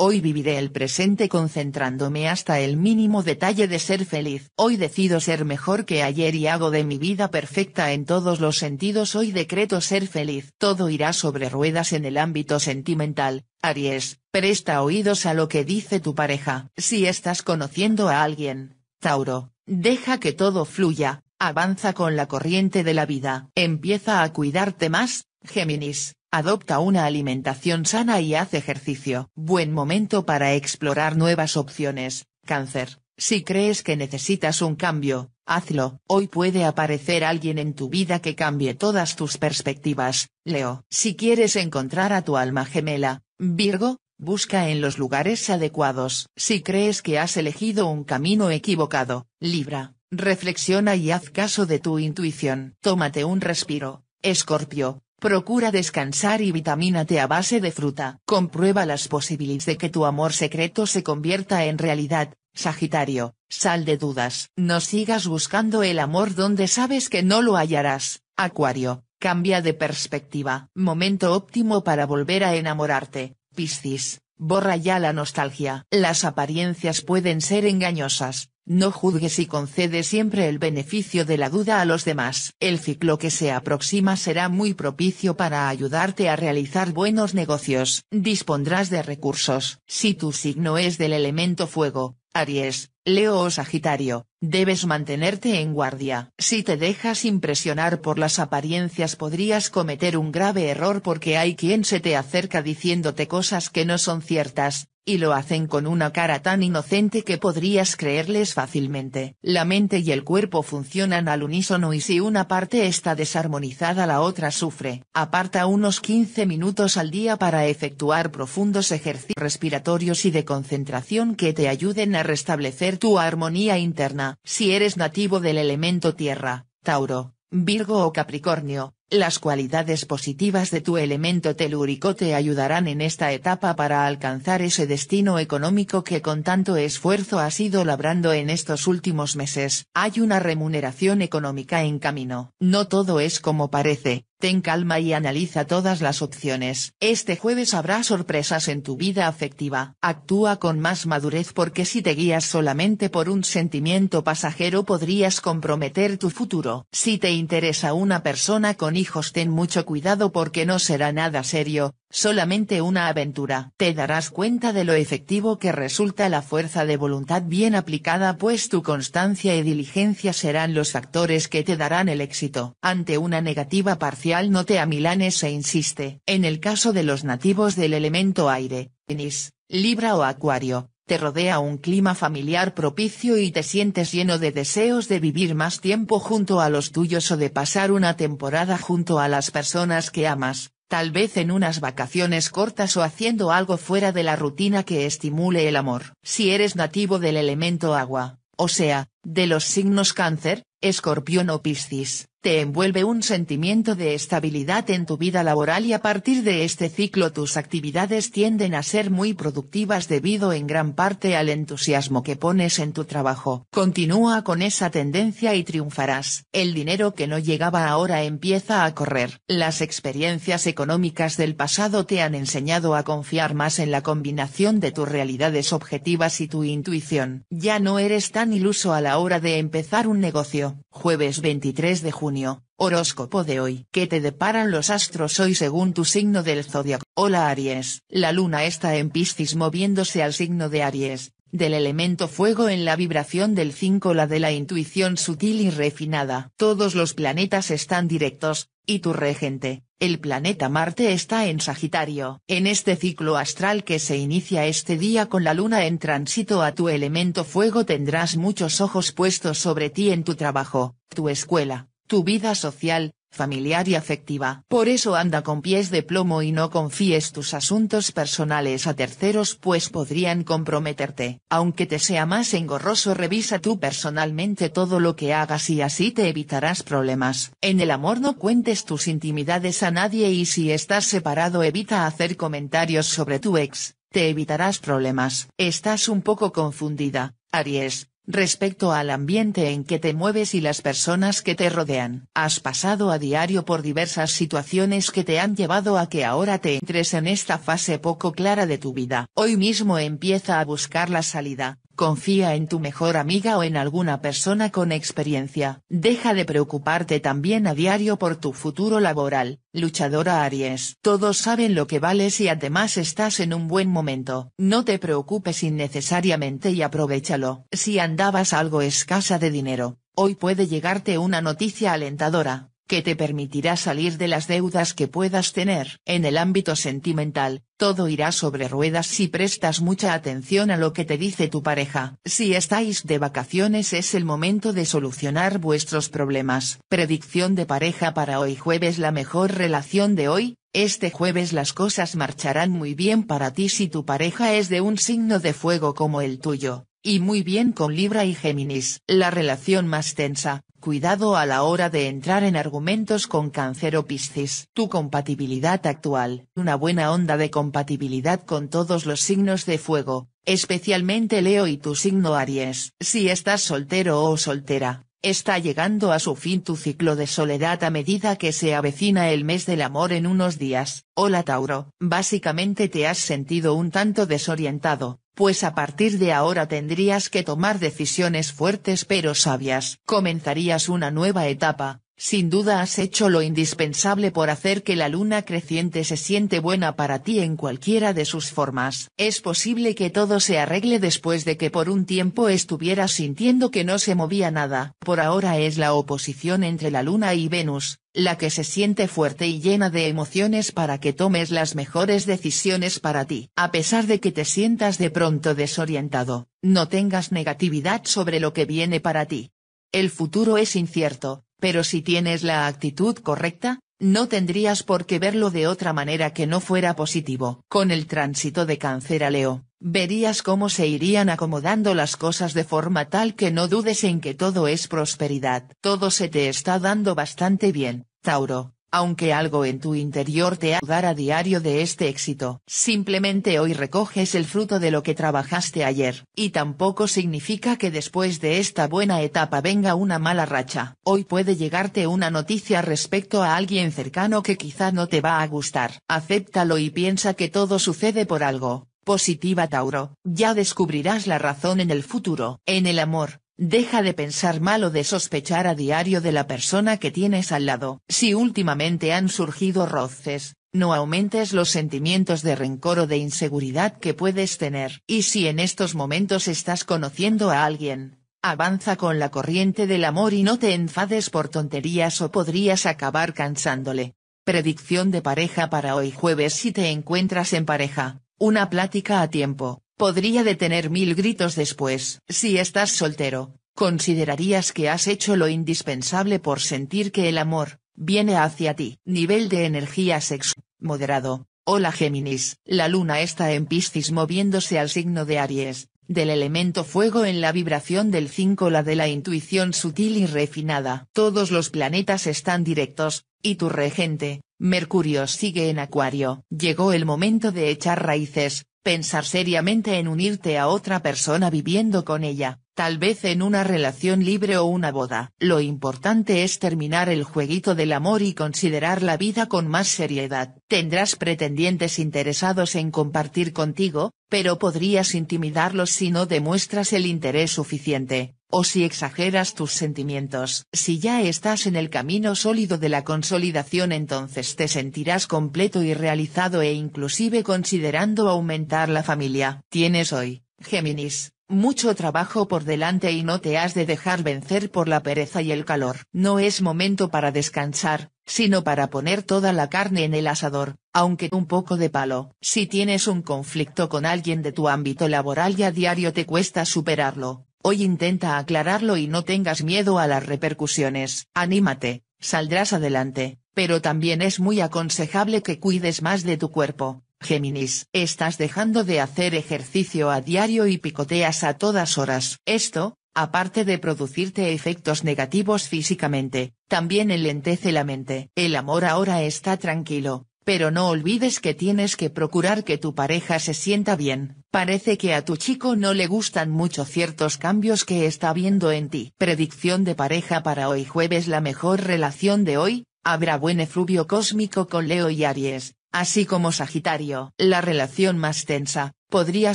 Hoy viviré el presente concentrándome hasta el mínimo detalle de ser feliz. Hoy decido ser mejor que ayer y hago de mi vida perfecta en todos los sentidos. Hoy decreto ser feliz. Todo irá sobre ruedas en el ámbito sentimental. Aries, presta oídos a lo que dice tu pareja. Si estás conociendo a alguien, Tauro, deja que todo fluya, avanza con la corriente de la vida. Empieza a cuidarte más, Géminis Adopta una alimentación sana y haz ejercicio. Buen momento para explorar nuevas opciones. Cáncer. Si crees que necesitas un cambio, hazlo. Hoy puede aparecer alguien en tu vida que cambie todas tus perspectivas. Leo. Si quieres encontrar a tu alma gemela, Virgo, busca en los lugares adecuados. Si crees que has elegido un camino equivocado, Libra, reflexiona y haz caso de tu intuición. Tómate un respiro. Escorpio, Procura descansar y vitamínate a base de fruta. Comprueba las posibilidades de que tu amor secreto se convierta en realidad, Sagitario, sal de dudas. No sigas buscando el amor donde sabes que no lo hallarás, Acuario, cambia de perspectiva. Momento óptimo para volver a enamorarte, Piscis, borra ya la nostalgia. Las apariencias pueden ser engañosas, no juzgues y concede siempre el beneficio de la duda a los demás. El ciclo que se aproxima será muy propicio para ayudarte a realizar buenos negocios. Dispondrás de recursos. Si tu signo es del elemento fuego, Aries, Leo o Sagitario, debes mantenerte en guardia. Si te dejas impresionar por las apariencias podrías cometer un grave error porque hay quien se te acerca diciéndote cosas que no son ciertas, y lo hacen con una cara tan inocente que podrías creerles fácilmente. La mente y el cuerpo funcionan al unísono y si una parte está desarmonizada la otra sufre. Aparta unos 15 minutos al día para efectuar profundos ejercicios respiratorios y de concentración que te ayuden a restablecer tu armonía interna. Si eres nativo del elemento tierra, Tauro, Virgo o Capricornio, las cualidades positivas de tu elemento telúrico te ayudarán en esta etapa para alcanzar ese destino económico que con tanto esfuerzo has ido labrando en estos últimos meses. Hay una remuneración económica en camino. No todo es como parece, Ten calma y analiza todas las opciones. Este jueves habrá sorpresas en tu vida afectiva. Actúa con más madurez porque si te guías solamente por un sentimiento pasajero podrías comprometer tu futuro. Si te interesa una persona con hijos ten mucho cuidado porque no será nada serio, solamente una aventura. Te darás cuenta de lo efectivo que resulta la fuerza de voluntad bien aplicada pues tu constancia y diligencia serán los factores que te darán el éxito. Ante una negativa parcial no note a Milanes e insiste. En el caso de los nativos del elemento aire, tenis, Libra o Acuario, te rodea un clima familiar propicio y te sientes lleno de deseos de vivir más tiempo junto a los tuyos o de pasar una temporada junto a las personas que amas, tal vez en unas vacaciones cortas o haciendo algo fuera de la rutina que estimule el amor. Si eres nativo del elemento agua, o sea, de los signos cáncer, escorpión o piscis, te envuelve un sentimiento de estabilidad en tu vida laboral y a partir de este ciclo tus actividades tienden a ser muy productivas debido en gran parte al entusiasmo que pones en tu trabajo. Continúa con esa tendencia y triunfarás. El dinero que no llegaba ahora empieza a correr. Las experiencias económicas del pasado te han enseñado a confiar más en la combinación de tus realidades objetivas y tu intuición. Ya no eres tan iluso a la hora de empezar un negocio. Jueves 23 de junio horóscopo de hoy. ¿Qué te deparan los astros hoy según tu signo del zodiaco? Hola Aries. La luna está en Piscis moviéndose al signo de Aries, del elemento fuego en la vibración del 5 la de la intuición sutil y refinada. Todos los planetas están directos, y tu regente, el planeta Marte está en Sagitario. En este ciclo astral que se inicia este día con la luna en tránsito a tu elemento fuego tendrás muchos ojos puestos sobre ti en tu trabajo, tu escuela, tu vida social, familiar y afectiva. Por eso anda con pies de plomo y no confíes tus asuntos personales a terceros pues podrían comprometerte. Aunque te sea más engorroso revisa tú personalmente todo lo que hagas y así te evitarás problemas. En el amor no cuentes tus intimidades a nadie y si estás separado evita hacer comentarios sobre tu ex, te evitarás problemas. Estás un poco confundida, Aries, respecto al ambiente en que te mueves y las personas que te rodean. Has pasado a diario por diversas situaciones que te han llevado a que ahora te entres en esta fase poco clara de tu vida. Hoy mismo empieza a buscar la salida, Confía en tu mejor amiga o en alguna persona con experiencia. Deja de preocuparte también a diario por tu futuro laboral, luchadora Aries. Todos saben lo que vales y además estás en un buen momento. No te preocupes innecesariamente y aprovechalo. Si andabas algo escasa de dinero, hoy puede llegarte una noticia alentadora que te permitirá salir de las deudas que puedas tener. En el ámbito sentimental, todo irá sobre ruedas si prestas mucha atención a lo que te dice tu pareja. Si estáis de vacaciones es el momento de solucionar vuestros problemas. Predicción de pareja para hoy jueves La mejor relación de hoy, este jueves las cosas marcharán muy bien para ti si tu pareja es de un signo de fuego como el tuyo, y muy bien con Libra y Géminis. La relación más tensa, Cuidado a la hora de entrar en argumentos con cáncer o piscis. Tu compatibilidad actual. Una buena onda de compatibilidad con todos los signos de fuego, especialmente Leo y tu signo Aries. Si estás soltero o soltera, Está llegando a su fin tu ciclo de soledad a medida que se avecina el mes del amor en unos días. Hola Tauro, básicamente te has sentido un tanto desorientado, pues a partir de ahora tendrías que tomar decisiones fuertes pero sabias. Comenzarías una nueva etapa, sin duda has hecho lo indispensable por hacer que la luna creciente se siente buena para ti en cualquiera de sus formas. Es posible que todo se arregle después de que por un tiempo estuvieras sintiendo que no se movía nada. Por ahora es la oposición entre la luna y Venus, la que se siente fuerte y llena de emociones para que tomes las mejores decisiones para ti. A pesar de que te sientas de pronto desorientado, no tengas negatividad sobre lo que viene para ti. El futuro es incierto, pero si tienes la actitud correcta, no tendrías por qué verlo de otra manera que no fuera positivo. Con el tránsito de cáncer a Leo, verías cómo se irían acomodando las cosas de forma tal que no dudes en que todo es prosperidad. Todo se te está dando bastante bien, Tauro aunque algo en tu interior te ha a diario de este éxito. Simplemente hoy recoges el fruto de lo que trabajaste ayer, y tampoco significa que después de esta buena etapa venga una mala racha. Hoy puede llegarte una noticia respecto a alguien cercano que quizá no te va a gustar. Acéptalo y piensa que todo sucede por algo. Positiva Tauro, ya descubrirás la razón en el futuro. En el amor, Deja de pensar mal o de sospechar a diario de la persona que tienes al lado. Si últimamente han surgido roces, no aumentes los sentimientos de rencor o de inseguridad que puedes tener. Y si en estos momentos estás conociendo a alguien, avanza con la corriente del amor y no te enfades por tonterías o podrías acabar cansándole. Predicción de pareja para hoy jueves si te encuentras en pareja, una plática a tiempo Podría detener mil gritos después. Si estás soltero, considerarías que has hecho lo indispensable por sentir que el amor, viene hacia ti. Nivel de energía sexual, moderado. Hola Géminis, la luna está en Piscis moviéndose al signo de Aries, del elemento fuego en la vibración del 5 la de la intuición sutil y refinada. Todos los planetas están directos, y tu regente, Mercurio sigue en Acuario. Llegó el momento de echar raíces, pensar seriamente en unirte a otra persona viviendo con ella, tal vez en una relación libre o una boda. Lo importante es terminar el jueguito del amor y considerar la vida con más seriedad. Tendrás pretendientes interesados en compartir contigo, pero podrías intimidarlos si no demuestras el interés suficiente. O si exageras tus sentimientos, si ya estás en el camino sólido de la consolidación entonces te sentirás completo y realizado e inclusive considerando aumentar la familia. Tienes hoy, Géminis, mucho trabajo por delante y no te has de dejar vencer por la pereza y el calor. No es momento para descansar, sino para poner toda la carne en el asador, aunque un poco de palo. Si tienes un conflicto con alguien de tu ámbito laboral y a diario te cuesta superarlo, Hoy intenta aclararlo y no tengas miedo a las repercusiones. Anímate, saldrás adelante, pero también es muy aconsejable que cuides más de tu cuerpo. Géminis, estás dejando de hacer ejercicio a diario y picoteas a todas horas. Esto, aparte de producirte efectos negativos físicamente, también enlentece la mente. El amor ahora está tranquilo, pero no olvides que tienes que procurar que tu pareja se sienta bien. Parece que a tu chico no le gustan mucho ciertos cambios que está viendo en ti. Predicción de pareja para hoy jueves La mejor relación de hoy, habrá buen efluvio cósmico con Leo y Aries, así como Sagitario. La relación más tensa, podría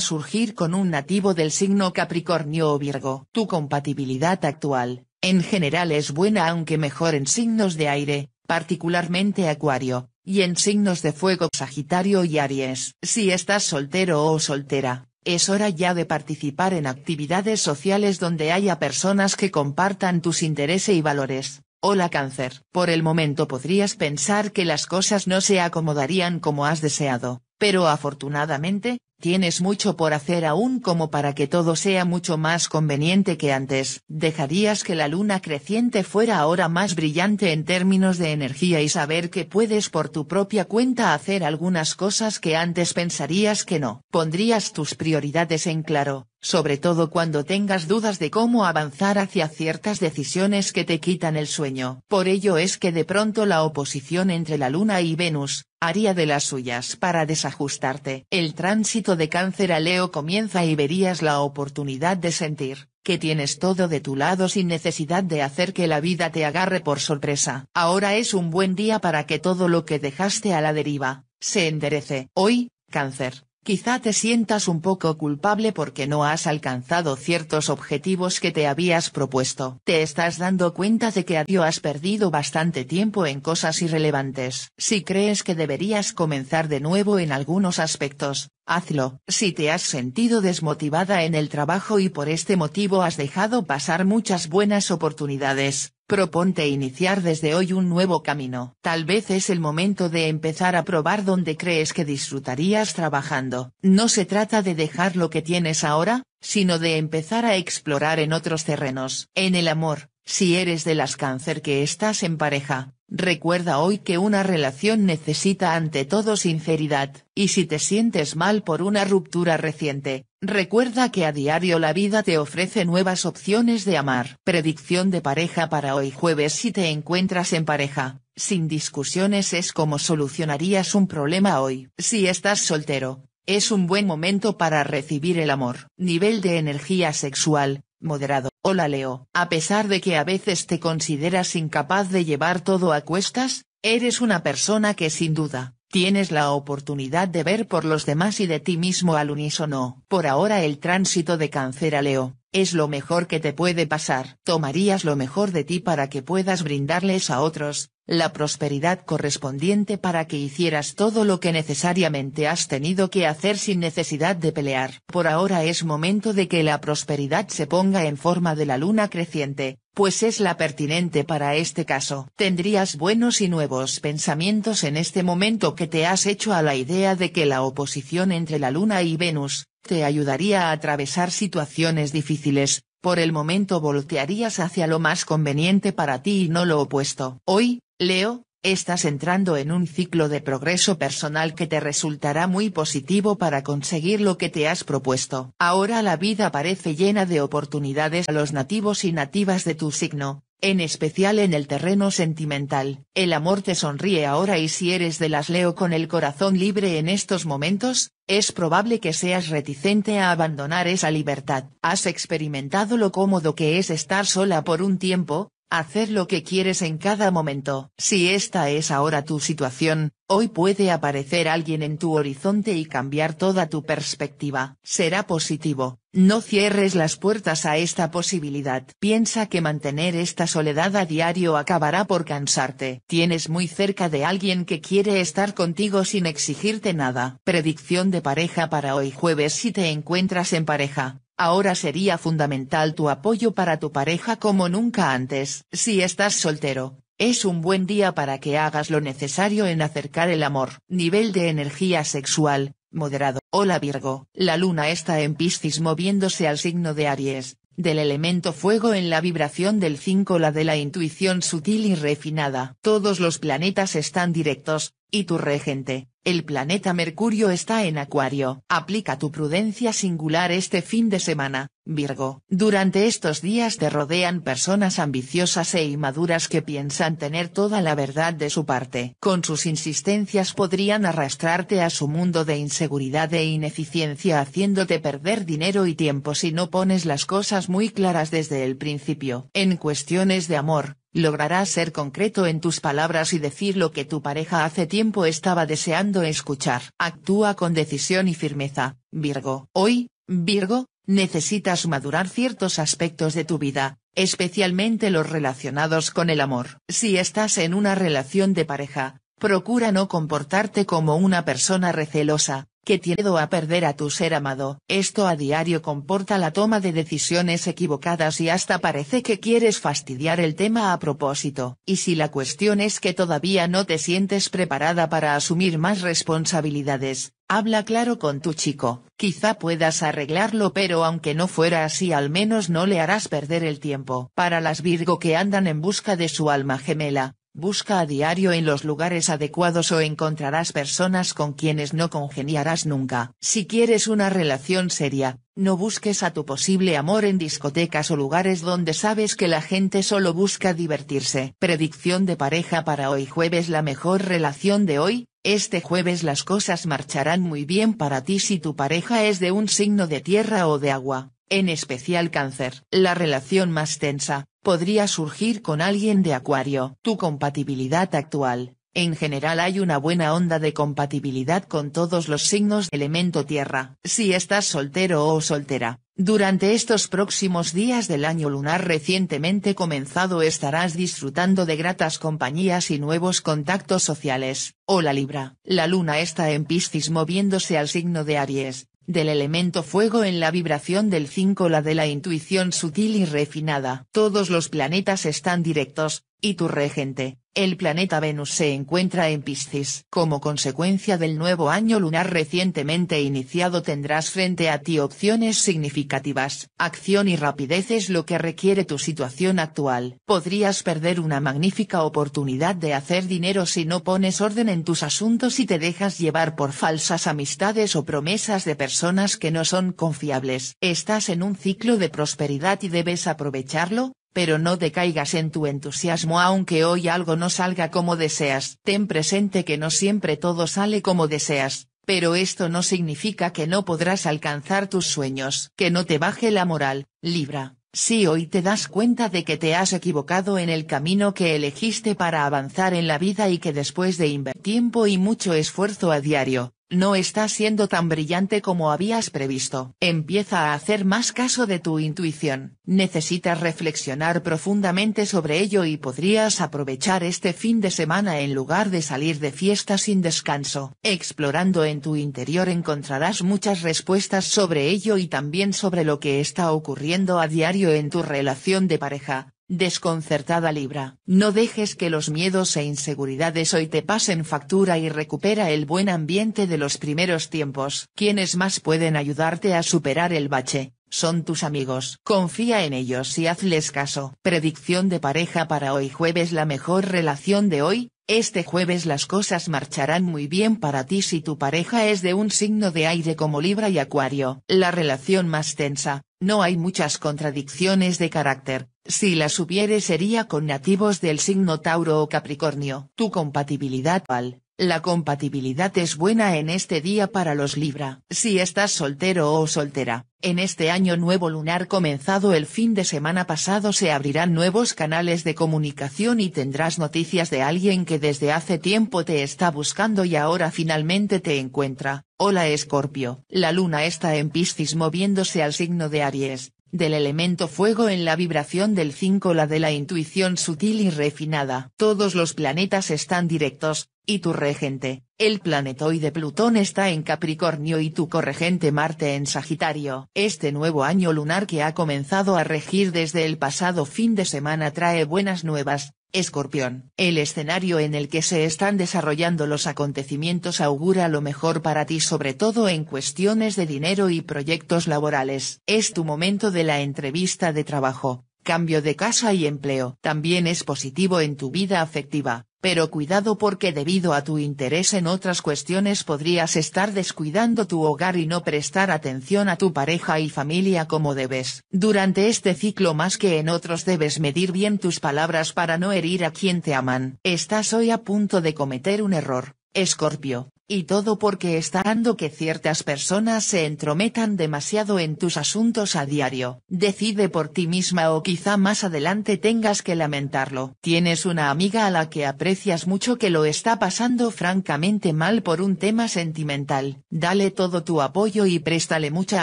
surgir con un nativo del signo Capricornio o Virgo. Tu compatibilidad actual, en general es buena aunque mejor en signos de aire, particularmente Acuario, y en signos de fuego Sagitario y Aries. Si estás soltero o soltera, es hora ya de participar en actividades sociales donde haya personas que compartan tus intereses y valores. Hola cáncer. Por el momento podrías pensar que las cosas no se acomodarían como has deseado, pero afortunadamente, Tienes mucho por hacer aún como para que todo sea mucho más conveniente que antes. Dejarías que la luna creciente fuera ahora más brillante en términos de energía y saber que puedes por tu propia cuenta hacer algunas cosas que antes pensarías que no. Pondrías tus prioridades en claro, sobre todo cuando tengas dudas de cómo avanzar hacia ciertas decisiones que te quitan el sueño. Por ello es que de pronto la oposición entre la Luna y Venus, haría de las suyas para desajustarte. El tránsito de cáncer a Leo comienza y verías la oportunidad de sentir, que tienes todo de tu lado sin necesidad de hacer que la vida te agarre por sorpresa. Ahora es un buen día para que todo lo que dejaste a la deriva, se enderece. Hoy, cáncer, Quizá te sientas un poco culpable porque no has alcanzado ciertos objetivos que te habías propuesto. Te estás dando cuenta de que a ti has perdido bastante tiempo en cosas irrelevantes. Si crees que deberías comenzar de nuevo en algunos aspectos, hazlo. Si te has sentido desmotivada en el trabajo y por este motivo has dejado pasar muchas buenas oportunidades, Proponte iniciar desde hoy un nuevo camino. Tal vez es el momento de empezar a probar donde crees que disfrutarías trabajando. No se trata de dejar lo que tienes ahora, sino de empezar a explorar en otros terrenos. En el amor, si eres de las cáncer que estás en pareja, Recuerda hoy que una relación necesita ante todo sinceridad, y si te sientes mal por una ruptura reciente, recuerda que a diario la vida te ofrece nuevas opciones de amar. Predicción de pareja para hoy jueves si te encuentras en pareja, sin discusiones es como solucionarías un problema hoy. Si estás soltero, es un buen momento para recibir el amor. Nivel de energía sexual, moderado. Hola Leo, a pesar de que a veces te consideras incapaz de llevar todo a cuestas, eres una persona que sin duda, tienes la oportunidad de ver por los demás y de ti mismo al unísono. Por ahora el tránsito de cáncer a Leo, es lo mejor que te puede pasar. Tomarías lo mejor de ti para que puedas brindarles a otros, la prosperidad correspondiente para que hicieras todo lo que necesariamente has tenido que hacer sin necesidad de pelear. Por ahora es momento de que la prosperidad se ponga en forma de la luna creciente, pues es la pertinente para este caso. Tendrías buenos y nuevos pensamientos en este momento que te has hecho a la idea de que la oposición entre la luna y Venus, te ayudaría a atravesar situaciones difíciles, por el momento voltearías hacia lo más conveniente para ti y no lo opuesto. Hoy, Leo, estás entrando en un ciclo de progreso personal que te resultará muy positivo para conseguir lo que te has propuesto. Ahora la vida parece llena de oportunidades a los nativos y nativas de tu signo, en especial en el terreno sentimental. El amor te sonríe ahora y si eres de las Leo con el corazón libre en estos momentos, es probable que seas reticente a abandonar esa libertad. Has experimentado lo cómodo que es estar sola por un tiempo, Hacer lo que quieres en cada momento. Si esta es ahora tu situación, hoy puede aparecer alguien en tu horizonte y cambiar toda tu perspectiva. Será positivo, no cierres las puertas a esta posibilidad. Piensa que mantener esta soledad a diario acabará por cansarte. Tienes muy cerca de alguien que quiere estar contigo sin exigirte nada. Predicción de pareja para hoy jueves si te encuentras en pareja. Ahora sería fundamental tu apoyo para tu pareja como nunca antes. Si estás soltero, es un buen día para que hagas lo necesario en acercar el amor. Nivel de energía sexual, moderado. Hola Virgo. La luna está en Piscis moviéndose al signo de Aries, del elemento fuego en la vibración del 5 la de la intuición sutil y refinada. Todos los planetas están directos, y tu regente, el planeta Mercurio está en Acuario. Aplica tu prudencia singular este fin de semana, Virgo. Durante estos días te rodean personas ambiciosas e inmaduras que piensan tener toda la verdad de su parte. Con sus insistencias podrían arrastrarte a su mundo de inseguridad e ineficiencia haciéndote perder dinero y tiempo si no pones las cosas muy claras desde el principio. En cuestiones de amor, Lograrás ser concreto en tus palabras y decir lo que tu pareja hace tiempo estaba deseando escuchar. Actúa con decisión y firmeza, Virgo. Hoy, Virgo, necesitas madurar ciertos aspectos de tu vida, especialmente los relacionados con el amor. Si estás en una relación de pareja, procura no comportarte como una persona recelosa, que tiene miedo a perder a tu ser amado. Esto a diario comporta la toma de decisiones equivocadas y hasta parece que quieres fastidiar el tema a propósito. Y si la cuestión es que todavía no te sientes preparada para asumir más responsabilidades, habla claro con tu chico. Quizá puedas arreglarlo pero aunque no fuera así al menos no le harás perder el tiempo. Para las Virgo que andan en busca de su alma gemela, Busca a diario en los lugares adecuados o encontrarás personas con quienes no congeniarás nunca. Si quieres una relación seria, no busques a tu posible amor en discotecas o lugares donde sabes que la gente solo busca divertirse. Predicción de pareja para hoy jueves La mejor relación de hoy, este jueves las cosas marcharán muy bien para ti si tu pareja es de un signo de tierra o de agua, en especial cáncer. La relación más tensa, podría surgir con alguien de Acuario. Tu compatibilidad actual. En general hay una buena onda de compatibilidad con todos los signos de elemento tierra. Si estás soltero o soltera, durante estos próximos días del año lunar recientemente comenzado estarás disfrutando de gratas compañías y nuevos contactos sociales. Hola Libra. La luna está en Piscis moviéndose al signo de Aries, del elemento fuego en la vibración del 5 la de la intuición sutil y refinada. Todos los planetas están directos, y tu regente, el planeta Venus se encuentra en Piscis. Como consecuencia del nuevo año lunar recientemente iniciado tendrás frente a ti opciones significativas. Acción y rapidez es lo que requiere tu situación actual. Podrías perder una magnífica oportunidad de hacer dinero si no pones orden en tus asuntos y te dejas llevar por falsas amistades o promesas de personas que no son confiables. Estás en un ciclo de prosperidad y debes aprovecharlo, pero no decaigas en tu entusiasmo aunque hoy algo no salga como deseas. Ten presente que no siempre todo sale como deseas, pero esto no significa que no podrás alcanzar tus sueños. Que no te baje la moral, Libra. Si hoy te das cuenta de que te has equivocado en el camino que elegiste para avanzar en la vida y que después de invertir tiempo y mucho esfuerzo a diario, no está siendo tan brillante como habías previsto. Empieza a hacer más caso de tu intuición. Necesitas reflexionar profundamente sobre ello y podrías aprovechar este fin de semana en lugar de salir de fiesta sin descanso. Explorando en tu interior encontrarás muchas respuestas sobre ello y también sobre lo que está ocurriendo a diario en tu relación de pareja Desconcertada Libra, no dejes que los miedos e inseguridades hoy te pasen factura y recupera el buen ambiente de los primeros tiempos. Quienes más pueden ayudarte a superar el bache, son tus amigos. Confía en ellos y hazles caso. Predicción de pareja para hoy jueves La mejor relación de hoy, este jueves las cosas marcharán muy bien para ti si tu pareja es de un signo de aire como Libra y Acuario. La relación más tensa, no hay muchas contradicciones de carácter, si las hubiere sería con nativos del signo Tauro o Capricornio. Tu compatibilidad al la compatibilidad es buena en este día para los Libra. Si estás soltero o soltera, en este año nuevo lunar comenzado el fin de semana pasado se abrirán nuevos canales de comunicación y tendrás noticias de alguien que desde hace tiempo te está buscando y ahora finalmente te encuentra. Hola Escorpio. La luna está en Piscis moviéndose al signo de Aries, del elemento fuego en la vibración del 5 la de la intuición sutil y refinada. Todos los planetas están directos, y tu regente, el planetoide Plutón está en Capricornio y tu corregente Marte en Sagitario. Este nuevo año lunar que ha comenzado a regir desde el pasado fin de semana trae buenas nuevas, Escorpión. El escenario en el que se están desarrollando los acontecimientos augura lo mejor para ti sobre todo en cuestiones de dinero y proyectos laborales. Es tu momento de la entrevista de trabajo cambio de casa y empleo. También es positivo en tu vida afectiva, pero cuidado porque debido a tu interés en otras cuestiones podrías estar descuidando tu hogar y no prestar atención a tu pareja y familia como debes. Durante este ciclo más que en otros debes medir bien tus palabras para no herir a quien te aman. Estás hoy a punto de cometer un error, Escorpio. Y todo porque está dando que ciertas personas se entrometan demasiado en tus asuntos a diario. Decide por ti misma o quizá más adelante tengas que lamentarlo. Tienes una amiga a la que aprecias mucho que lo está pasando francamente mal por un tema sentimental. Dale todo tu apoyo y préstale mucha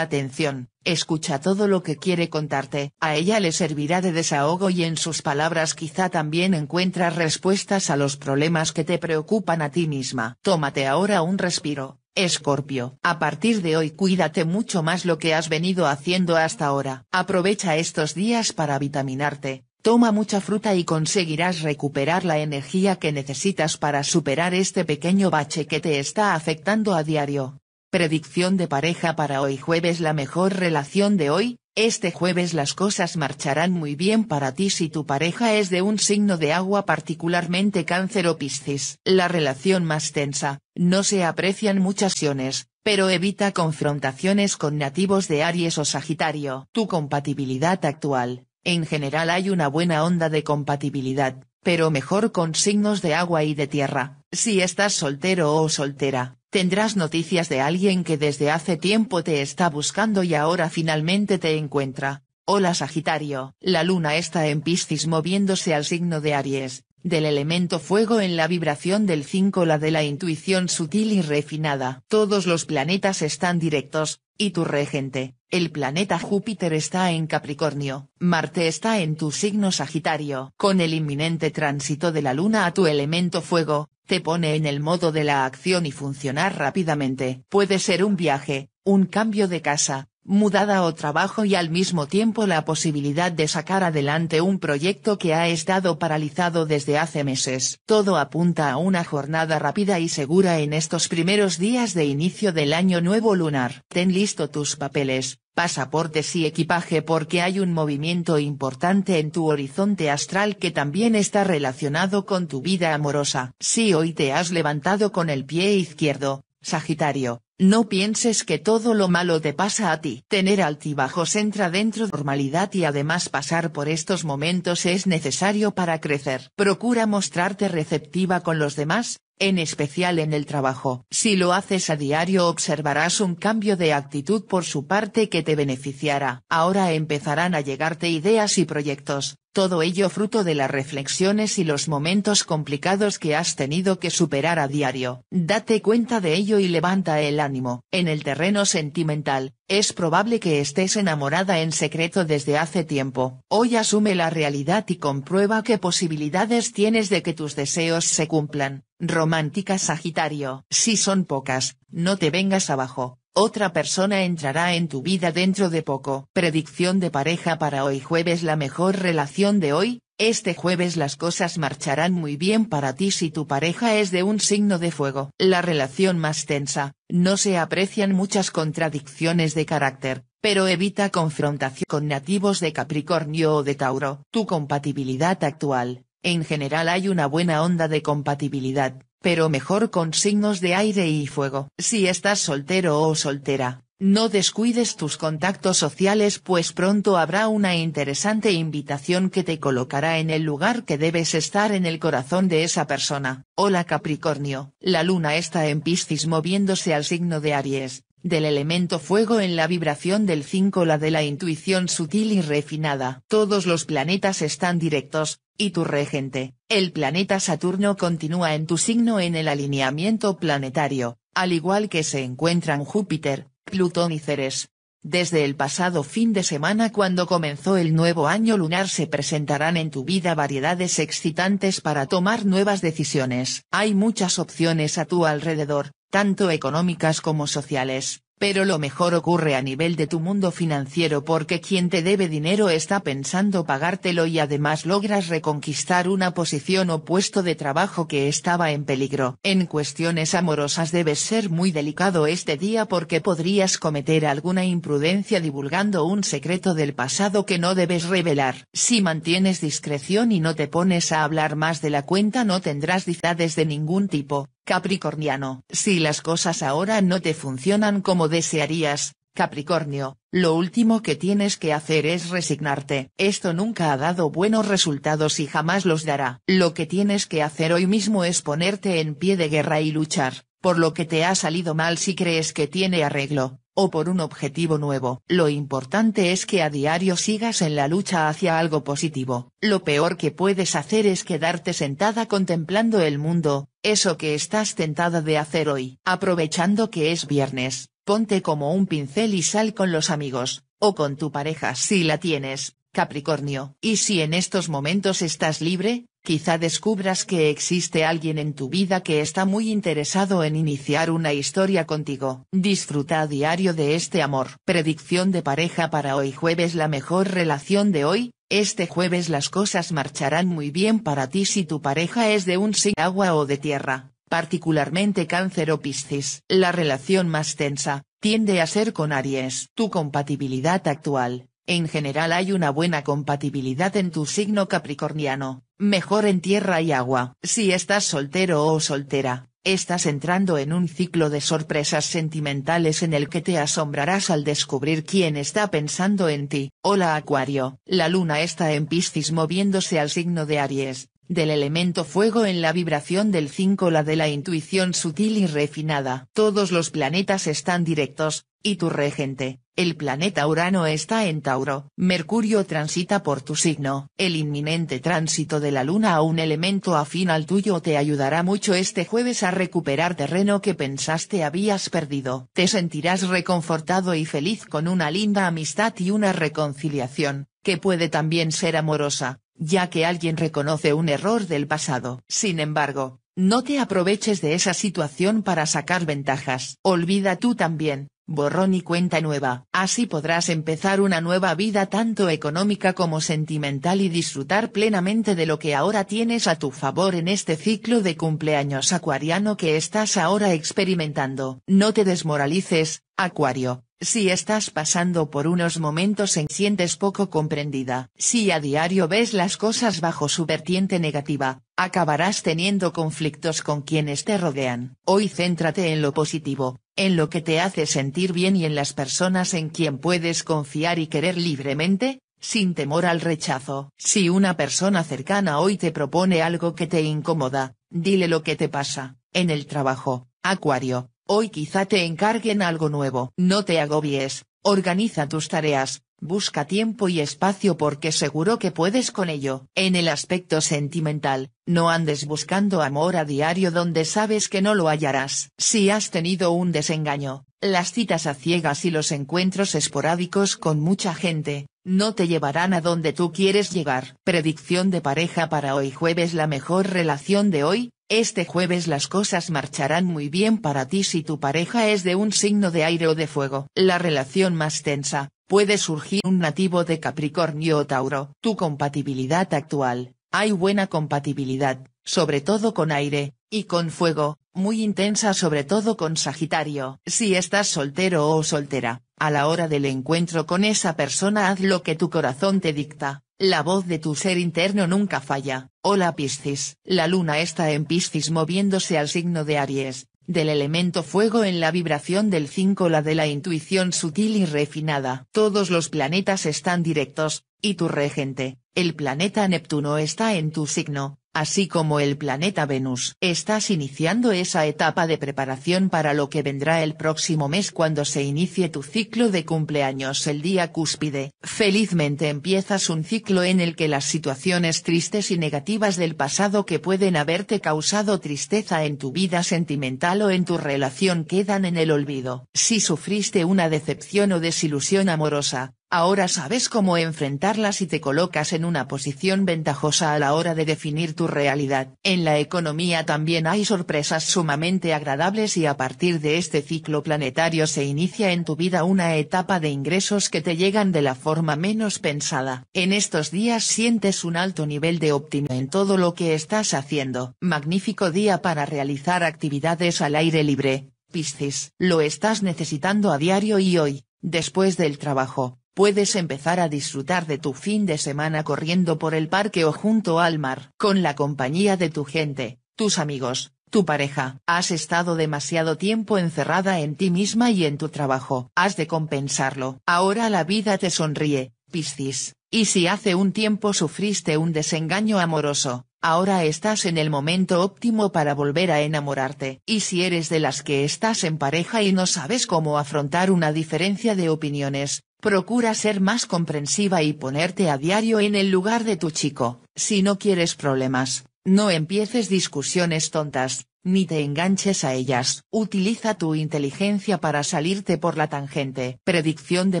atención. Escucha todo lo que quiere contarte, a ella le servirá de desahogo y en sus palabras quizá también encuentras respuestas a los problemas que te preocupan a ti misma. Tómate ahora un respiro, Escorpio. A partir de hoy cuídate mucho más lo que has venido haciendo hasta ahora. Aprovecha estos días para vitaminarte, Toma mucha fruta y conseguirás recuperar la energía que necesitas para superar este pequeño bache que te está afectando a diario. Predicción de pareja para hoy jueves La mejor relación de hoy, este jueves las cosas marcharán muy bien para ti si tu pareja es de un signo de agua particularmente cáncer o piscis. La relación más tensa, no se aprecian muchas siones, pero evita confrontaciones con nativos de Aries o Sagitario. Tu compatibilidad actual, en general hay una buena onda de compatibilidad, pero mejor con signos de agua y de tierra si estás soltero o soltera, tendrás noticias de alguien que desde hace tiempo te está buscando y ahora finalmente te encuentra. Hola Sagitario. La luna está en Piscis moviéndose al signo de Aries, del elemento fuego en la vibración del 5 la de la intuición sutil y refinada. Todos los planetas están directos, y tu regente, el planeta Júpiter está en Capricornio, Marte está en tu signo Sagitario. Con el inminente tránsito de la luna a tu elemento fuego, se pone en el modo de la acción y funcionar rápidamente. Puede ser un viaje, un cambio de casa, mudada o trabajo y al mismo tiempo la posibilidad de sacar adelante un proyecto que ha estado paralizado desde hace meses. Todo apunta a una jornada rápida y segura en estos primeros días de inicio del año nuevo lunar. Ten listo tus papeles, pasaportes y equipaje porque hay un movimiento importante en tu horizonte astral que también está relacionado con tu vida amorosa. Si hoy te has levantado con el pie izquierdo, Sagitario, no pienses que todo lo malo te pasa a ti. Tener altibajos entra dentro de normalidad y además pasar por estos momentos es necesario para crecer. Procura mostrarte receptiva con los demás, en especial en el trabajo. Si lo haces a diario observarás un cambio de actitud por su parte que te beneficiará. Ahora empezarán a llegarte ideas y proyectos, todo ello fruto de las reflexiones y los momentos complicados que has tenido que superar a diario. Date cuenta de ello y levanta el ánimo. En el terreno sentimental, es probable que estés enamorada en secreto desde hace tiempo. Hoy asume la realidad y comprueba qué posibilidades tienes de que tus deseos se cumplan. Romántica Sagitario. Si son pocas, no te vengas abajo. Otra persona entrará en tu vida dentro de poco. Predicción de pareja para hoy jueves La mejor relación de hoy, este jueves las cosas marcharán muy bien para ti si tu pareja es de un signo de fuego. La relación más tensa, no se aprecian muchas contradicciones de carácter, pero evita confrontación con nativos de Capricornio o de Tauro. Tu compatibilidad actual, en general hay una buena onda de compatibilidad pero mejor con signos de aire y fuego. Si estás soltero o soltera, no descuides tus contactos sociales pues pronto habrá una interesante invitación que te colocará en el lugar que debes estar en el corazón de esa persona. Hola Capricornio, la luna está en Piscis moviéndose al signo de Aries, del elemento fuego en la vibración del 5 la de la intuición sutil y refinada. Todos los planetas están directos, y tu regente, el planeta Saturno continúa en tu signo en el alineamiento planetario, al igual que se encuentran Júpiter, Plutón y Ceres. Desde el pasado fin de semana cuando comenzó el nuevo año lunar se presentarán en tu vida variedades excitantes para tomar nuevas decisiones. Hay muchas opciones a tu alrededor, tanto económicas como sociales, pero lo mejor ocurre a nivel de tu mundo financiero porque quien te debe dinero está pensando pagártelo y además logras reconquistar una posición o puesto de trabajo que estaba en peligro. En cuestiones amorosas debes ser muy delicado este día porque podrías cometer alguna imprudencia divulgando un secreto del pasado que no debes revelar. Si mantienes discreción y no te pones a hablar más de la cuenta no tendrás dificultades de ningún tipo. Capricorniano, si las cosas ahora no te funcionan como desearías, Capricornio, lo último que tienes que hacer es resignarte. Esto nunca ha dado buenos resultados y jamás los dará. Lo que tienes que hacer hoy mismo es ponerte en pie de guerra y luchar, por lo que te ha salido mal si crees que tiene arreglo o por un objetivo nuevo. Lo importante es que a diario sigas en la lucha hacia algo positivo. Lo peor que puedes hacer es quedarte sentada contemplando el mundo, eso que estás tentada de hacer hoy. Aprovechando que es viernes, ponte como un pincel y sal con los amigos, o con tu pareja si la tienes, Capricornio. Y si en estos momentos estás libre, Quizá descubras que existe alguien en tu vida que está muy interesado en iniciar una historia contigo. Disfruta a diario de este amor. Predicción de pareja para hoy jueves La mejor relación de hoy, este jueves las cosas marcharán muy bien para ti si tu pareja es de un signo agua o de tierra, particularmente cáncer o piscis. La relación más tensa, tiende a ser con Aries. Tu compatibilidad actual, en general hay una buena compatibilidad en tu signo capricorniano mejor en tierra y agua. Si estás soltero o soltera, estás entrando en un ciclo de sorpresas sentimentales en el que te asombrarás al descubrir quién está pensando en ti. Hola Acuario. La luna está en Piscis moviéndose al signo de Aries, del elemento fuego en la vibración del 5 la de la intuición sutil y refinada. Todos los planetas están directos, y tu regente, el planeta Urano está en Tauro, Mercurio transita por tu signo. El inminente tránsito de la Luna a un elemento afín al tuyo te ayudará mucho este jueves a recuperar terreno que pensaste habías perdido. Te sentirás reconfortado y feliz con una linda amistad y una reconciliación, que puede también ser amorosa, ya que alguien reconoce un error del pasado. Sin embargo, no te aproveches de esa situación para sacar ventajas. Olvida tú también, borrón y cuenta nueva. Así podrás empezar una nueva vida tanto económica como sentimental y disfrutar plenamente de lo que ahora tienes a tu favor en este ciclo de cumpleaños acuariano que estás ahora experimentando. No te desmoralices, Acuario, si estás pasando por unos momentos en sientes poco comprendida, si a diario ves las cosas bajo su vertiente negativa, acabarás teniendo conflictos con quienes te rodean. Hoy céntrate en lo positivo, en lo que te hace sentir bien y en las personas en quien puedes confiar y querer libremente, sin temor al rechazo. Si una persona cercana hoy te propone algo que te incomoda, dile lo que te pasa, en el trabajo, Acuario, Hoy quizá te encarguen algo nuevo. No te agobies, organiza tus tareas, busca tiempo y espacio porque seguro que puedes con ello. En el aspecto sentimental, no andes buscando amor a diario donde sabes que no lo hallarás. Si has tenido un desengaño, las citas a ciegas y los encuentros esporádicos con mucha gente, no te llevarán a donde tú quieres llegar. Predicción de pareja para hoy jueves La mejor relación de hoy, este jueves las cosas marcharán muy bien para ti si tu pareja es de un signo de aire o de fuego. La relación más tensa, puede surgir un nativo de Capricornio o Tauro. Tu compatibilidad actual, hay buena compatibilidad, sobre todo con aire, y con fuego, muy intensa sobre todo con Sagitario. Si estás soltero o soltera, a la hora del encuentro con esa persona haz lo que tu corazón te dicta, la voz de tu ser interno nunca falla. Hola Piscis. La luna está en Piscis moviéndose al signo de Aries, del elemento fuego en la vibración del 5 la de la intuición sutil y refinada. Todos los planetas están directos, y tu regente, el planeta Neptuno está en tu signo, así como el planeta Venus. Estás iniciando esa etapa de preparación para lo que vendrá el próximo mes cuando se inicie tu ciclo de cumpleaños el día cúspide. Felizmente empiezas un ciclo en el que las situaciones tristes y negativas del pasado que pueden haberte causado tristeza en tu vida sentimental o en tu relación quedan en el olvido. Si sufriste una decepción o desilusión amorosa, Ahora sabes cómo enfrentarlas y te colocas en una posición ventajosa a la hora de definir tu realidad. En la economía también hay sorpresas sumamente agradables y a partir de este ciclo planetario se inicia en tu vida una etapa de ingresos que te llegan de la forma menos pensada. En estos días sientes un alto nivel de óptimo en todo lo que estás haciendo. Magnífico día para realizar actividades al aire libre. Piscis, lo estás necesitando a diario y hoy, después del trabajo puedes empezar a disfrutar de tu fin de semana corriendo por el parque o junto al mar, con la compañía de tu gente, tus amigos, tu pareja. Has estado demasiado tiempo encerrada en ti misma y en tu trabajo. Has de compensarlo. Ahora la vida te sonríe, Piscis, y si hace un tiempo sufriste un desengaño amoroso, ahora estás en el momento óptimo para volver a enamorarte. Y si eres de las que estás en pareja y no sabes cómo afrontar una diferencia de opiniones, Procura ser más comprensiva y ponerte a diario en el lugar de tu chico. Si no quieres problemas, no empieces discusiones tontas, ni te enganches a ellas. Utiliza tu inteligencia para salirte por la tangente. Predicción de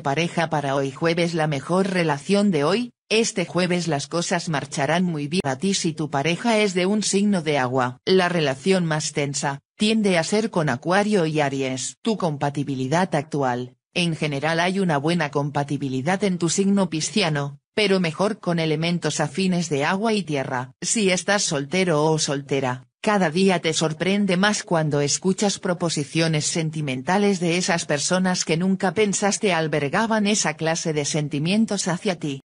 pareja para hoy jueves La mejor relación de hoy, este jueves las cosas marcharán muy bien a ti si tu pareja es de un signo de agua. La relación más tensa, tiende a ser con Acuario y Aries. Tu compatibilidad actual, en general hay una buena compatibilidad en tu signo pisciano, pero mejor con elementos afines de agua y tierra. Si estás soltero o soltera, cada día te sorprende más cuando escuchas proposiciones sentimentales de esas personas que nunca pensaste albergaban esa clase de sentimientos hacia ti.